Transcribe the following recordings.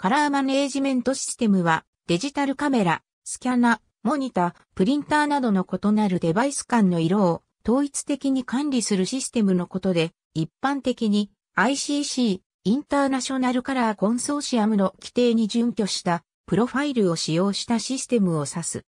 カラーマネージメントシステムはデジタルカメラ、スキャナ、モニタ、プリンターなどの異なるデバイス間の色を統一的に管理するシステムのことで、一般的に ICC、インターナショナルカラーコンソーシアムの規定に準拠したプロファイルを使用したシステムを指す。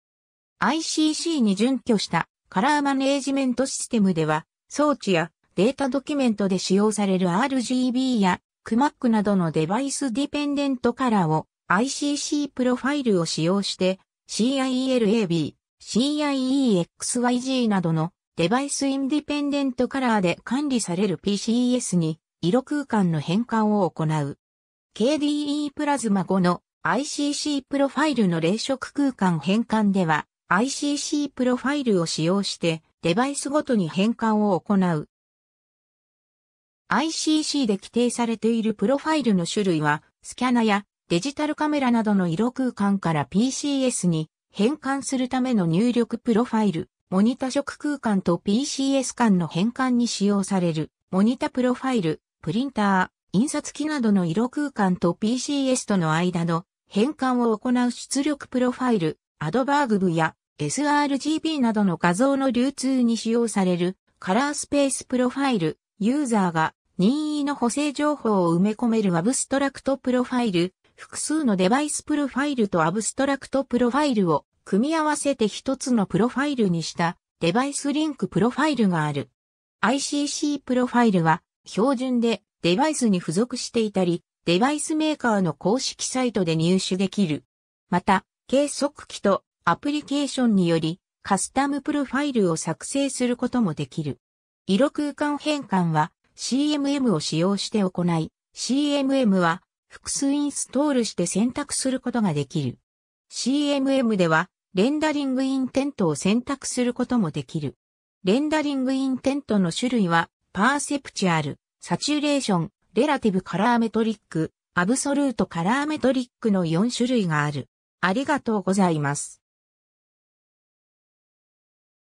ICC に準拠したカラーマネージメントシステムでは、装置やデータドキュメントで使用される RGB やクマックなどのデバイスディペンデントカラーを ICC プロファイルを使用して CIELAB、CIEXYG などのデバイスインディペンデントカラーで管理される PCS に色空間の変換を行う。KDE プラズマ5の ICC プロファイルの冷色空間変換では ICC プロファイルを使用してデバイスごとに変換を行う ICC で規定されているプロファイルの種類は、スキャナやデジタルカメラなどの色空間から PCS に変換するための入力プロファイル、モニタ色空間と PCS 間の変換に使用される、モニタプロファイル、プリンター、印刷機などの色空間と PCS との間の変換を行う出力プロファイル、アドバーグ部や sRGB などの画像の流通に使用されるカラースペースプロファイル、ユーザーが任意の補正情報を埋め込めるアブストラクトプロファイル、複数のデバイスプロファイルとアブストラクトプロファイルを組み合わせて一つのプロファイルにしたデバイスリンクプロファイルがある。ICC プロファイルは標準でデバイスに付属していたり、デバイスメーカーの公式サイトで入手できる。また、計測器とアプリケーションによりカスタムプロファイルを作成することもできる。色空間変換は CMM を使用して行い、CMM は複数インストールして選択することができる。CMM では、レンダリングインテントを選択することもできる。レンダリングインテントの種類は、パーセプチュアル、サチュレーション、レラティブカラーメトリック、アブソルートカラーメトリックの4種類がある。ありがとうございます。